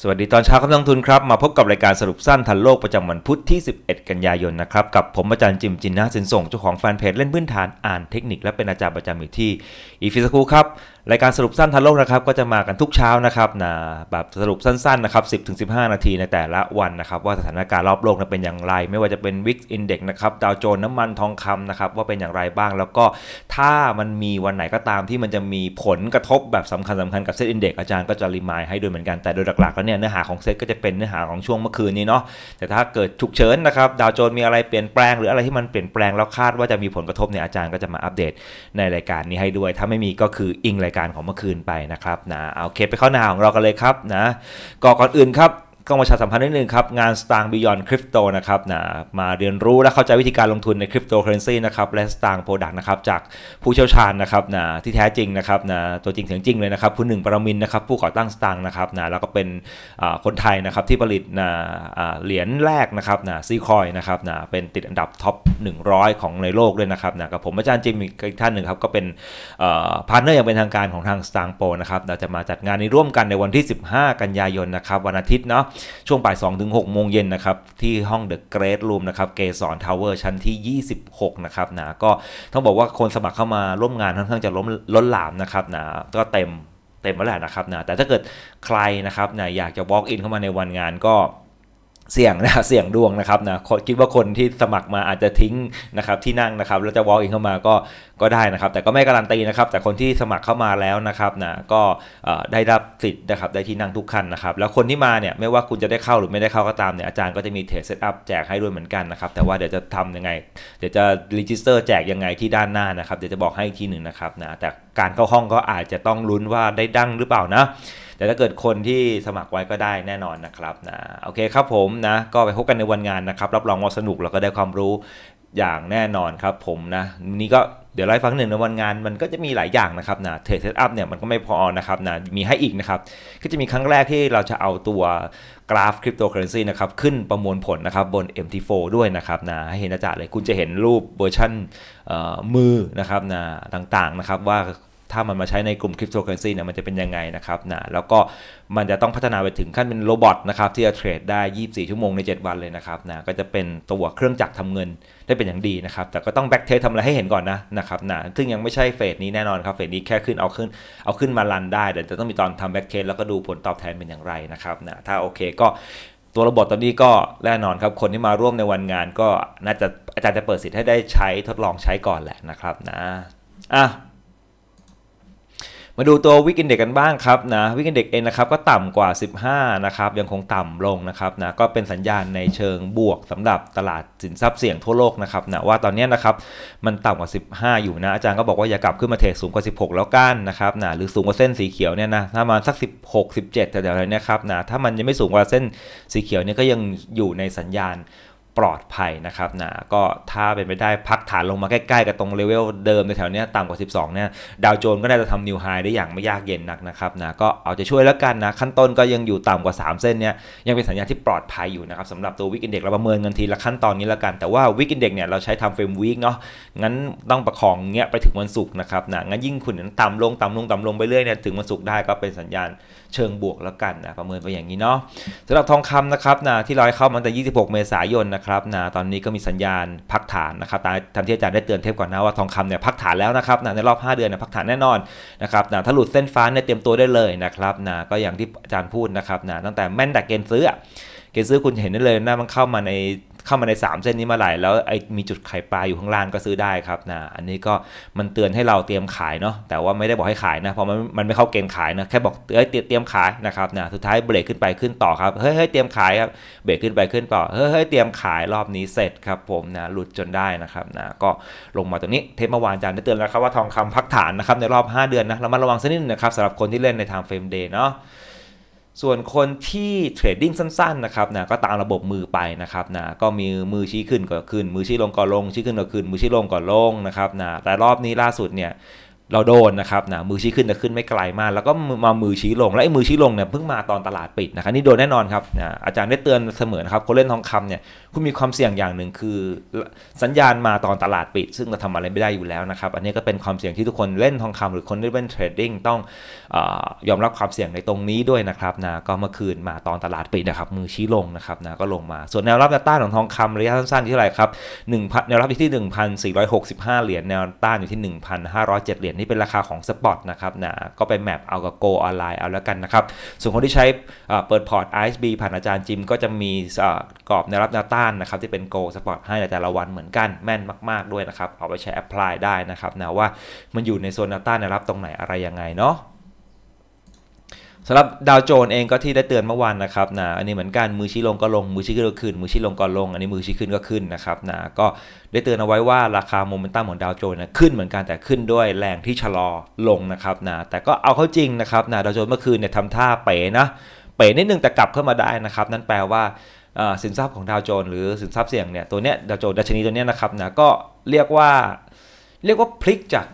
สวัสดีตอนเช้าครับนักทุนครับ มาพบกับรายการสรุปสั้นทันโลกประจำวันพุธที่ 11 กันยายนนะครับกับผมอาจารย์จิมจินนาสินส่งเจ้าของแฟนเพจเล่นพื้นฐานอ่านเทคนิคและเป็นอาจารย์ประจำอยู่ที่อีฟิสคูครับรายการสรุปสั้นทันโลกนะครับก็จะมากันทุกเช้านะครับนะแบบสรุปสั้นๆนะครับ10-15 นาทีในแต่ละวันนะครับว่าสถานการณ์รอบโลกเป็นอย่างไร ไม่ว่าจะเป็นวิกอินเด็กนะครับดาวโจนน้ำมันทองคำนะครับว่าเป็นอย่างไรบ้างแล้วก็ ถ้ามันมีวันไหนก็ตามที่มันจะมีผลกระทบแบบสำคัญสำาคัญกับเซตอินเด็กอาจารย์ก็จะรีมายให้ด้วยเหมือนกันแต่โดยหลักๆแล้วเนี่ยเนื้อหาของเซตก็จะเป็นเนื้อหาของช่วงเมื่อคืนนี้เนาะแต่ถ้าเกิดฉุกเฉินนะครับดาวโจนมีอะไรเปลี่ยนแปลงหรืออะไรที่มันเปลี่ยนแปลงแล้วคาดว่าจะมีผลกระทบเนี่ยอาจารย์ก็จะมาอัปเดตในรายการนี้ให้ด้วย ถ้าไม่มีก็คืออิงรายายการของเมื่อคืนไปนะครับนะเอาเคสไปเข้าหน้าของเรากันเลยครับนะ ก่อนอื่นครับก็มาชาสัมพันธ์นิดนึงครับงานสตางบิยอนคริปโตนะครับนะมาเรียนรู้และเข้าใจวิธีการลงทุนในคริปโตเคอเรนซีนะครับและสตางโปรดักต์นะครับจากผู้เชี่ยวชาญนะครับนะที่แท้จริงนะครับนะตัวจริงเสียงจริงเลยนะครับคุณหนึ่งปรมินนะครับผู้ก่อตั้งสตางนะครับนะแล้วก็เป็นคนไทยนะครับที่ผลิตนะเหรียญแรกนะครับนะซีคอยนะครับนะเป็นติดอันดับท็อป 100 ของในโลกด้วยนะครับนะกับผมอาจารย์จิมอีกท่านหนึ่งครับก็เป็นพาร์ทเนอร์อย่างเป็นทางการของทางสตางโปรนะครับเราจะมาจัดงานนี้ร่วมกันในวันที่ 15 กันยายนนะครับวันอาทิตย์เนาะช่วงบ่าย2ถึงกโมงเย็นนะครับที่ห้องเดอะเกรทรูมนะครับเกสรทาวเวอร์ชั้นที่ 26 นะครับนะก็ต้องบอกว่าคนสมัครเข้ามาร่วมงานค่อนข้างจะล้มล้นหลามนะครับนะก็เต็มเต็มแล้วแหละนะครับนะแต่ถ้าเกิดใครนะครับนะอยากจะ walk in เข้ามาในวันงานก็เสี่ยงนะเสี่ยงดวงนะครับนะคิดว่าคนที่สมัครมาอาจจะทิ้งนะครับที่นั่งนะครับ แล้วจะวอล์กอินเข้ามาก็ก็ได้นะครับ แต่ก็ไม่การันตีนะครับ แต่คนที่สมัครเข้ามาแล้วนะครับนะก็ได้รับสิทธิ์นะครับได้ที่นั่งทุกคันนะครับ แล้วคนที่มาเนี่ย ไม่ว่าคุณจะได้เข้าหรือไม่ได้เข้า ก็ตามเนี่ยอาจารย์ก็จะมี เทสเซตอัพแจกให้ด้วยเหมือนกันนะครับแต่ว่าเดี๋ยวจะทํำยังไงเดี๋ยวจะรีจิสเตอร์แจกยังไงที่ด้านหน้านะครับเดี๋ยวจะบอกให้ทีหนึ่งนะครับนะแต่การเข้าห้องก็อาจจะต้องลุ้นว่าได้ดั้งหรือเปล่านะ แต่ถ้าเกิดคนที่สมัครไว้ก็ได้แน่นอนนะครับนะ โอเคครับผมนะ ก็ไปพบกันในวันงานนะครับ รับรองว่าสนุกแล้วก็ได้ความรู้อย่างแน่นอนครับผมนะนี่ก็เดี๋ยวไลฟ์ฟังหนึ่งในวันงานมันก็จะมีหลายอย่างนะครับนะ เทรดเซตอัพเนี่ยมันก็ไม่พอนะครับนะ มีให้อีกนะครับ ก็จะมีครั้งแรกที่เราจะเอาตัวกราฟคริปโตเคอเรนซีนะครับขึ้นประมวลผลนะครับบน MT4 ด้วยนะครับนะ ให้เห็นอาจารย์เลยคุณจะเห็นรูปเวอร์ชั่นมือนะครับนะ ต่างๆนะครับว่าถ้ามันมาใช้ในกลุ่มคริปโตเคอเรนซีเนี่ยมันจะเป็นยังไงนะครับนะแล้วก็มันจะต้องพัฒนาไปถึงขั้นเป็นโรบอทนะครับ ที่จะเทรดได้ 24 ชั่วโมงใน 7 วันเลยนะครับนะก็จะเป็นตัวเครื่องจักรทำเงินได้เป็นอย่างดีนะครับ แต่ก็ต้องแบ็กเทสทำอะไรให้เห็นก่อนนะนะครับนะซึ่งยังไม่ใช่เฟสนี้แน่นอนครับ เฟสนี้แค่ขึ้น เอาขึ้นเอาขึ้นมาลันได้ แต่จะต้องมีตอนทำแบ็กเทสแล้วก็ดูผลตอบแทนเป็นอย่างไรนะครับนะถ้าโอเคก็ตัวระบบตอนนี้ก็แน่นอนครับคนที่มาร่วมในวันงาน ก็น่าจะอาจารย์จะเปิดสิทธิ์ให้ได้ใช้ทดลองใช้ก่อนแหละนะครับนะอ่ะาดูตัววิกินเด็กกันบ้างครับนะวิกินเด็กเองนะครับก็ต่ำกว่า 15 นะครับยังคงต่ำลงนะครับนะก็เป็นสัญญาณในเชิงบวกสำหรับตลาดสินทรัพย์เสี่ยงทั่วโลกนะครับนะว่าตอนนี้นะครับมันต่ำกว่า 15 อยู่นะอาจารย์ก็บอกว่าอย่ากลับขึ้นมาเทรดสูงกว่า 16 แล้วกันนะครับนะหรือสูงกว่าเส้นสีเขียวเนี่ยนะถ้ามาสัก 16 17 แต่เดี๋ยวนี้ครับนะถ้ามันยังไม่สูงกว่าเส้นสีเขียวเนี่ยก็ยังอยู่ในสัญญาณปลอดภัยนะครับนะก็ถ้าเป็นไปได้พักฐานลงมาใกล้ ๆ กับตรงเลเวลเดิมในแถวเนี้ยต่ำกว่า 12เนี่ยดาวโจนก็ได้จะทำนิวไฮได้อย่างไม่ยากเย็นนักนะครับนะก็เอาจะช่วยแล้วกันนะ ขั้นต้นก็ยังอยู่ต่ำกว่า 3 เส้นเนี่ยยังเป็นสัญญาณที่ปลอดภัยอยู่นะครับสำหรับตัววิกินเด็กเราประเมินเงินที ละขั้นตอนนี้แล้วกัน แต่ว่าวิกินเด็กเนี่ยเราใช้ทำเฟรมวิกเนาะงั้นต้องประคองเงี้ยไปถึงวันศุกร์นะครับนะงั้นยิ่งคุณต่ำลงต่ำลงต่ำลงไปเรื่อยเนี่ยถึงวันศุกร์ได้ก็เป็นสัญญาณเชิงบวกแล้วกันนะประเมินไปอย่างนี้เนาะสำหรับทองคำนะครับนะที่ลอยเข้ามาตั้งแต่26 เมษายนนะครับนะตอนนี้ก็มีสัญญาณพักฐานนะครับ ตามที่อาจารย์ได้เตือนเทปก่อนนะว่าทองคำเนี่ยพักฐานแล้วนะครับนะในรอบ 5 เดือนเนี่ยพักฐานแน่นอนนะครับนะถ้าหลุดเส้นฟ้าเนี่ยเตรียมตัวได้เลยนะครับนะก็อย่างที่อาจารย์พูดนะครับนะตั้งแต่แม่นแต่เกณฑ์ซื้อ เกณฑ์ซื้อคุณเห็นได้เลยนะมันเข้ามาในเข้ามาใน 3 เส้นนี้มาหลายแล้วไอ้มีจุดไข่ปลาอยู่ข้างล่างก็ซื้อได้ครับนะอันนี้ก็มันเตือนให้เราเตรียมขายเนาะแต่ว่าไม่ได้บอกให้ขายนะเพราะมันมันไม่เข้าเกณฑ์ขายนะแค่บอกเอ้ยเตรียมขายนะครับนะสุดท้ายเบรกขึ้นไปขึ้นต่อครับเฮ้ยเตรียมขายครับเบรกขึ้นไปขึ้นต่อเฮ้ยเตรียมขายรอบนี้เสร็จครับผมนะหลุดจนได้นะครับนะก็ลงมาตรงนี้เทปเมื่อวานจานได้เตือนแล้วครับว่าทองคำพักฐานนะครับในรอบ 5 เดือนนะเรามาระวังสักนิดนึงนะครับสำหรับคนที่เล่นในทางเฟรมเดย์เนาะส่วนคนที่เทรดดิ้งสั้น ๆ นะครับ นะ ก็ตามระบบมือไปนะครับนะก็มีมือชี้ขึ้นก็ขึ้นมือชี้ลงก็ลง ชี้ขึ้นก็ขึ้น มือชี้ลงก็ลงนะครับนะแต่รอบนี้ล่าสุดเนี่ยเราโดนนะครับนะมือชี้ขึ้นแต่ขึ้นไม่ไกลมากแล้วก็มามือชี้ลงและไอ้มือชี้ลงเนี่ยเพิ่งมาตอนตลาดปิดนะครับนี่โดนแน่นอนครับนะอาจารย์ได้เตือนเสมอนะครับคนเล่นทองคำเนี่ยคุณมีความเสี่ยงอย่างหนึ่งคือสัญญาณมาตอนตลาดปิด ซึ่งเราทำอะไรไม่ได้อยู่แล้วนะครับอันนี้ก็เป็นความเสี่ยงที่ทุกคนเล่นทองคำหรือคนที่เล่นเทรดดิ้งต้องอยอมรับความเสี่ยงในตรงนี้ด้วยนะครับนะก็เมื่อคืนมาตอนตลาดปิดนะครับมือชี้ลงนะครับนะก็ลงมาส่วนแนวรับแนวต้านของทองคำระยะสั้นๆที่เท่าไหร่ครับ1แนวรับที่1465เหรียญแนวต้านอยู่ที่1507เหรียญนี่เป็นราคาของสปอตนะครับนะก็ไปแมปเอากับโกออนไลน์เอาแล้วกันนะครับ ส่วนคนที่ใช้เปิดพอร์ต ISB ผ่านอาจารย์จิม ก็จะมีกรอบแนวรับแนวต้านนะครับ ที่เป็นโกสปอตให้แต่ละวันเหมือนกันแม่นมากๆด้วยนะครับ เอาไปใช้แอพพลายได้นะครับนะว่ามันอยู่ในโซนแนวต้านแนวรับตรงไหนอะไรยังไงเนาะสำหรับดาวโจนเองก็ที่ได้เตือนเมื่อวานนะครับนะอันนี้เหมือนกันมือชี้ลงก็ลงมือชี้ขึ้นก็ขึ้น มือชี้ลงก็ลง อันนี้มือชี้ขึ้นก็ขึ้นนะครับนะก็ได้เตือนเอาไว้ว่าราคาโมเมนตัมของดาวโจนนะขึ้นเหมือนกันแต่ขึ้นด้วยแรงที่ชะลอลงนะครับนะแต่ก็เอาเข้าจริงนะครับนะดาวโจนเมื่อคืนเนี่ยทำท่าเป๋นะเป๋นิดนึงแต่กลับเข้ามาได้นะครับนั่นแปลว่าสินทรัพย์ของดาวโจน หรือสินทรัพย์เสี่ยงเนี่ยตัวเนี้ยดาวโจนดัชนีตัวเนี้ยนะครับนะก็เรียกว่าเรียกว่าพลิกจาก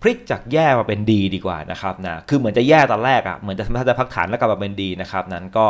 พลิกจากแย่มาเป็นดีดีกว่านะครับนะคือเหมือนจะแย่ตอนแรกอะ่ะเหมือนจะทำใา้พักฐานแล้วกลับมาเป็นดีนะครับนั้นก็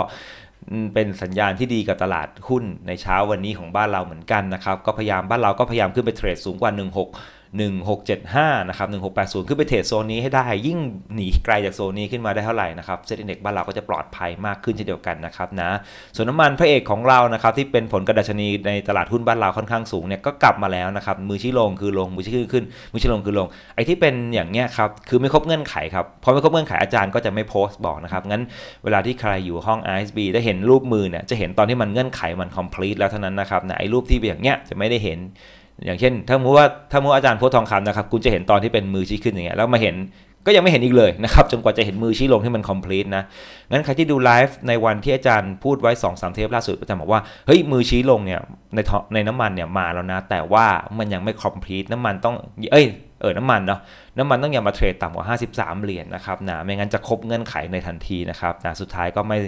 เป็นสัญญาณที่ดีกับตลาดหุ้นในเช้าวันนี้ของบ้านเราเหมือนกันนะครับ ก็พยายามบ้านเราก็พยายามขึ้นไปเทรดสูงกว่า 16 1675นะครับ1680 ขึ้นไปเทรดโซนนี้ให้ได้ ยิ่งหนีไกลจากโซนนี้ขึ้นมาได้เท่าไหร่นะครับเซ็ตนเด็กบ้านเราก็จะปลอดภัยมากขึ้นเช่นเดียวกันนะครับนะส่วนน้ำมันพระเอกของเรานะครับที่เป็นผลกระดัชนีในตลาดหุ้นบ้านเราค่อนข้างสูงเนี่ยก็กลับมาแล้วนะครับมือชี้ลงคือลงมือชี้ขึ้นขึ้นมือชี้ลงคือลงไอ้ที่เป็นอย่างเงี้ยครับคือไม่ครบเงื่อนไขครับพอไม่ครบเงื่อนไขอาจารย์ก็จะไม่โพสต์บอกนะครับงั้นเวลาที่ใครอยู่ห้อง ISB ได้เห็นรูปมือเนี่ยจะเห็นตอนที่มันเงื่อนไขมัน complete แล้วเท่านั้นนะครับไหนรูปที่อย่างเงี้ยจะไม่ได้เห็นอย่างเช่น ถ้ามูว่าถ้ามูอาจารย์โพสทองคำนะครับคุณจะเห็นตอนที่เป็นมือชี้ขึ้นอย่างเงี้ยแล้วมาเห็นก็ยังไม่เห็นอีกเลยนะครับจนกว่าจะเห็นมือชี้ลงที่มัน complete นะงั้นใครที่ดูไลฟ์ในวันที่อาจารย์พูดไว้2อสเทปล่าสุดอาจารย์บอกว่าเฮ้ยมือชี้ลงเนี่ยในในน้ำมันเนี่ยมาแล้วนะ แต่ว่ามันยังไม่ complete น้ำมันต้องเอ้ยเออน้ำมันเนาะน้ำมันต้องอย่ามาเทรดต่ำกว่า 53 เหรียญนนะครับนะไม่งั้นจะครบเงื่อนไขในทันทีนะครับนะสุดท้ายก็ไม่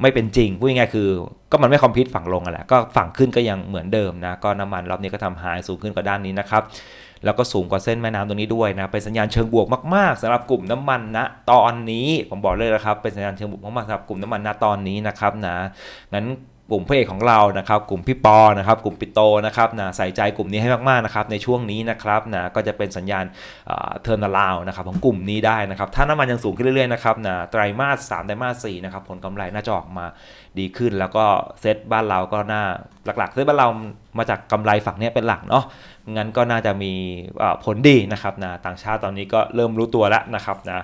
ไม่เป็นจริงพูดง่ายๆคือ ก็มันไม่คอมพิวต์ฝั่งลงอะแหละก็ฝั่งขึ้นก็ยังเหมือนเดิมนะก็น้ำมันรอบนี้ก็ทำหายสูงขึ้นกว่าด้านนี้นะครับแล้วก็สูงกว่าเส้นแม่น้ำตรงนี้ด้วยนะเป็นสัญญาณเชิงบวกมากๆสำหรับกลุ่มน้ำมันนะตอนนี้ผมบอกเลยนะครับเป็นสัญญาณเชิงบวกมากๆสำหรับกลุ่มน้ำมันนะตอนนี้นะครับนะงั้นกลุ่มพระเอกของเรานะครับ กลุ่มพี่ปอนะครับกลุ่มปิโตนะครับนะใส่ใจกลุ่มนี้ให้มากๆนะครับในช่วงนี้นะครับนะก็จะเป็นสัญญาณเทอร์นาลาวนะครับของกลุ่มนี้ได้นะครับ ถ้าน้ำมันยังสูงขึ้นเรื่อยๆนะครับนะไตรมาสสามไตรมาสสี่นะครับผลกำไรน่าจะออกมาดีขึ้นแล้วก็เซตบ้านเราก็น่าหลักๆเซตบ้านเรามาจากกำไรฝั่งนี้เป็นหลักเนาะงั้นก็น่าจะมีผลดีนะครับนะต่างชาติตอนนี้ก็เริ่มรู้ตัวแล้วนะครับนะ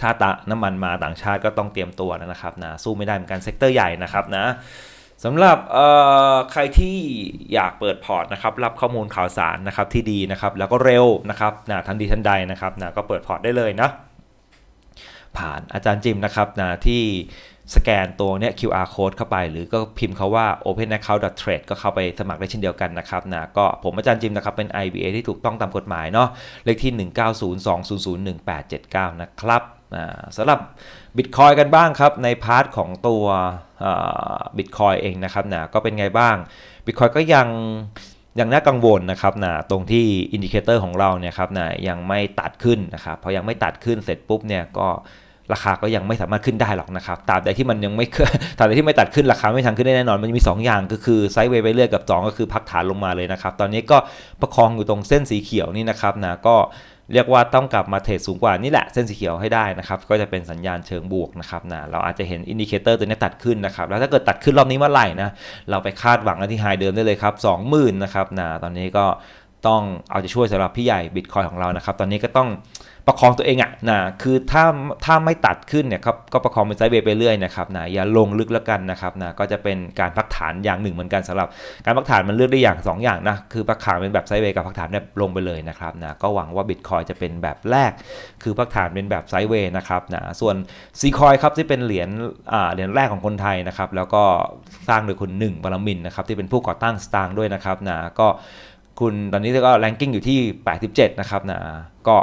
ถ้าตะน้ำมันมาต่างชาติก็ต้องเตรียมตัวนะครับนะสู้ไม่ได้เหมือนกันเซกเตอร์ใหญ่นะครับนะสำหรับใครที่อยากเปิดพอร์ตนะครับรับข้อมูลข่าวสารนะครับที่ดีนะครับ แล้วก็เร็วนะครับนะทันดีทันใดนะครับนะก็เปิดพอร์ตได้เลยนะ ผ่านอาจารย์จิมนะครับนะที่สแกนตัวเนี้ย QR code เข้าไป หรือก็พิมพ์เขาว่า open account trade ก็เข้าไปสมัครได้เช่นเดียวกันนะครับนะก็ผมอาจารย์จิมนะครับเป็น IBA ที่ถูกต้องตามกฎหมายเนาะเลขที่ 1 9 0 2 0 0 1 8 7 9 นะครับสำหรับบิตคอยกันบ้างครับในพาร์ทของตัวบิตคอยเองนะครับนะก็เป็นไงบ้างบิตคอยก็ยังยังน่ากังวลนะครับนะตรงที่อินดิเคเตอร์ของเราเนี่ยครับนะยังไม่ตัดขึ้นนะครับพอยังไม่ตัดขึ้นเสร็จปุ๊บเนี่ยก็ราคาก็ยังไม่สามารถขึ้นได้หรอกนะครับตราบใดที่มันยังไม่ตราบใดที่ไม่ตัดขึ้นราคาไม่ทางขึ้นได้แน่นอน มันมี 2 อย่างก็คือไซด์เวย์ไปเรื่อยกับ 2 ก็คือพักฐานลงมาเลยนะครับตอนนี้ก็ประคองอยู่ตรงเส้นสีเขียวนี่นะครับนะก็เรียกว่าต้องกลับมาเทรดสูงกว่านี่แหละเส้นสีเขียวให้ได้นะครับ ก็จะเป็นสัญญาณเชิงบวกนะครับนะเราอาจจะเห็นอินดิเคเตอร์ตัวนี้ตัดขึ้นนะครับ แล้วถ้าเกิดตัดขึ้นรอบนี้เมื่อไหร่นะ เราไปคาดหวังกันที่ไฮเดิมได้เลยครับ 20,000นะครับนะตอนนี้ก็ต้องเอาใจช่วยสำหรับพี่ใหญ่บิตคอยของเรานะครับ ตอนนี้ก็ต้องประคองตัวเองอะ่ะนะคือถ้า ถ้าไม่ตัดขึ้นเนี่ยครับ ก็ประคองเป็นไซด์เวย์ไปเรื่อยนะครับนะอย่าลงลึกแล้วกันนะครับนะก็จะเป็นการพักฐานอย่างหนึ่ง เหมือนกันสำหรับ การพักฐานมันเลือกได้อย่าง 2ออย่างนะ คือพักฐานเป็นแบบไซด์เวย์กับพักฐานแบบลงไปเลยนะครับนะก็หวังว่าบิตคอยจะเป็นแบบแรก คือพักฐานเป็นแบบไซด์เวย์นะครับนะส่วนซีคอยครับที่เป็นเหรียญ อ่า เหรียญแรกของคนไทยนะครับ แล้วก็สร้างโดยคนหนึ่งบารมินนะครับที่เป็นผู้ก่อตั้งสตางค์ด้วยนะครับนะก็คุณตอนนี้ก็แรงกิ้งอยู่ที่ 87 นะครับนะ ก็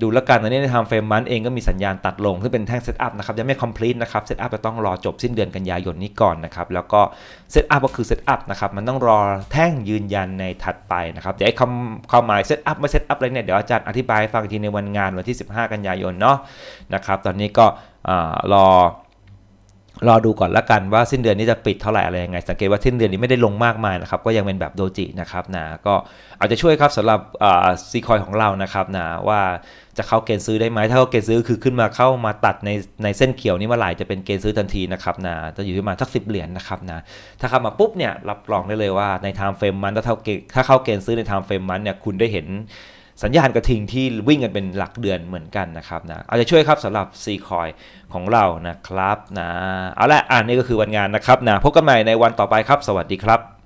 ดูแล้วกันตอนนี้ในทางเฟรมมันเองก็มีสัญญาณตัดลงซึ่งเป็นแท่งเซตอัพนะครับยังไม่คอมพลีทนะครับเซตอัพจะต้องรอจบสิ้นเดือนกันยายนนี้ก่อนนะครับแล้วก็เซตอัพก็คือเซตอัพนะครับมันต้องรอแท่งยืนยันในถัดไปนะครับเดี๋ยวคำความหมายเซตอัพไม่เซตอัพอะไรเนี่ยเดี๋ยวอาจารย์อธิบายฟังทีในวันงานวันที่ 15 กันยายนเนาะนะครับตอนนี้ก็รอรอดูก่อนละกันว่าสิ้นเดือนนี้จะปิดเท่าไหร่อะไรยังไงสังเกตว่าสิ้นเดือนนี้ไม่ได้ลงมากมายนะครับก็ยังเป็นแบบโดจิ นะครับนะก็อาจจะช่วยครับสำหรับซีคอยของเรานะครับนะว่าจะเข้าเกณฑ์ซื้อได้ไหมถ้าเข้าเกณฑ์ซื้อคือขึ้นมาเข้ามาตัดในในเส้นเขียวนี้เมื่อไหร่จะเป็นเกณฑ์ซื้อทันทีนะครับนะจะอยู่ที่มาสักสิบเหรียญนนะครับนะถ้าเข้ามาปุ๊บเนี่ยรับรองได้เลยว่าในไทม์เฟรมมันถ้าเข้าถ้าเข้าเกณฑ์ซื้อในไทม์เฟรมมันเนี่ยคุณได้เห็นสัญญาณกระทิงที่วิ่งกันเป็นหลักเดือนเหมือนกันนะครับนะเอาจะช่วยครับสำหรับซีคอยของเรานะครับนะ เอาละอ่านนี่ก็คือวันงานนะครับนะพบกันใหม่ในวันต่อไปครับ สวัสดีครับ